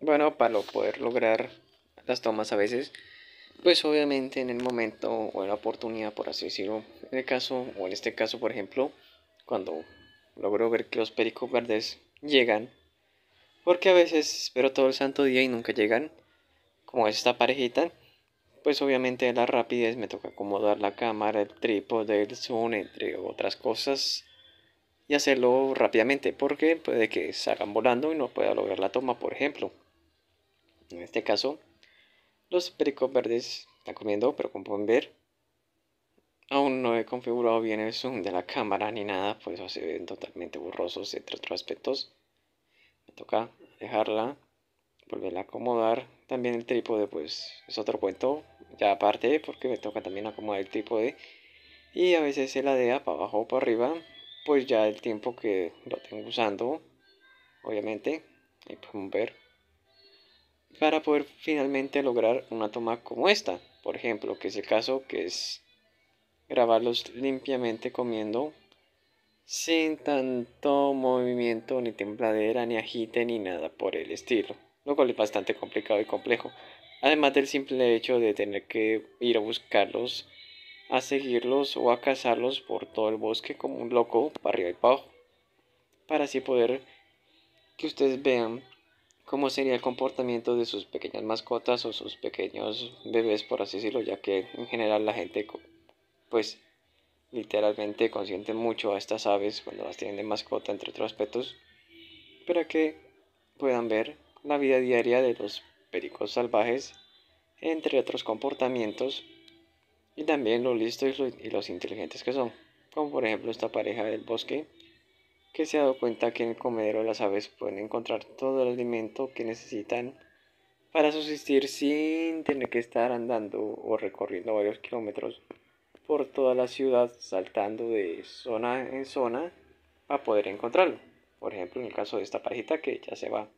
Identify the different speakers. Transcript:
Speaker 1: bueno, para poder lograr las tomas a veces, pues obviamente en el momento o en la oportunidad, por así decirlo, en el caso, o en este caso, por ejemplo, cuando logro ver que los pericos llegan, porque a veces espero todo el santo día y nunca llegan, como esta parejita, pues obviamente la rapidez me toca acomodar la cámara, el trípode, el zoom, entre otras cosas y hacerlo rápidamente porque puede que salgan volando y no pueda lograr la toma, por ejemplo. En este caso, los pericos verdes están comiendo, pero como pueden ver, aún no he configurado bien el zoom de la cámara ni nada, por eso se ven totalmente borrosos entre otros aspectos. Me toca dejarla, volverla a acomodar. También el trípode, pues es otro cuento, ya aparte, porque me toca también acomodar el trípode. Y a veces se la de para abajo o para arriba, pues ya el tiempo que lo tengo usando, obviamente, y podemos ver, para poder finalmente lograr una toma como esta, por ejemplo, que es el caso que es grabarlos limpiamente comiendo sin tanto movimiento ni tembladera ni agite ni nada por el estilo, lo cual es bastante complicado y complejo, además del simple hecho de tener que ir a buscarlos a seguirlos o a cazarlos por todo el bosque como un loco para arriba y para abajo, para así poder que ustedes vean cómo sería el comportamiento de sus pequeñas mascotas o sus pequeños bebés, por así decirlo, ya que en general la gente pues literalmente consiente mucho a estas aves cuando las tienen de mascota, entre otros aspectos, para que puedan ver la vida diaria de los pericos salvajes, entre otros comportamientos y también lo listos y los inteligentes que son, como por ejemplo esta pareja del bosque que se ha dado cuenta que en el comedero las aves pueden encontrar todo el alimento que necesitan para subsistir sin tener que estar andando o recorriendo varios kilómetros por toda la ciudad saltando de zona en zona para poder encontrarlo. Por ejemplo, en el caso de esta parejita que ya se va